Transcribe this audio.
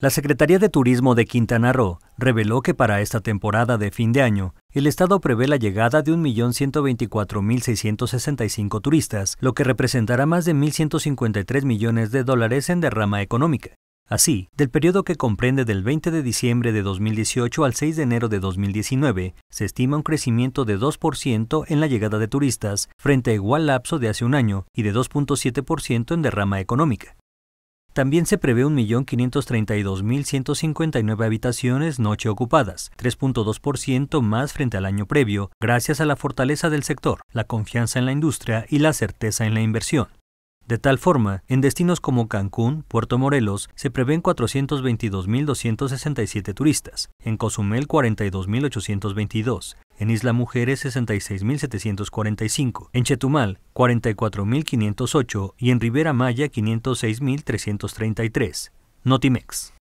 La Secretaría de Turismo de Quintana Roo reveló que para esta temporada de fin de año, el Estado prevé la llegada de 1.124.665 turistas, lo que representará más de 1.153 millones de dólares en derrama económica. Así, del periodo que comprende del 20 de diciembre de 2018 al 6 de enero de 2019, se estima un crecimiento de 2% en la llegada de turistas frente a igual lapso de hace un año y de 2.7% en derrama económica. También se prevé 1.532.159 habitaciones noche ocupadas, 3.2% más frente al año previo, gracias a la fortaleza del sector, la confianza en la industria y la certeza en la inversión. De tal forma, en destinos como Cancún, Puerto Morelos, se prevén 422.267 turistas, en Cozumel 42.822, en Isla Mujeres 66.745, en Chetumal 44.508 y en Rivera Maya 506.333. Notimex.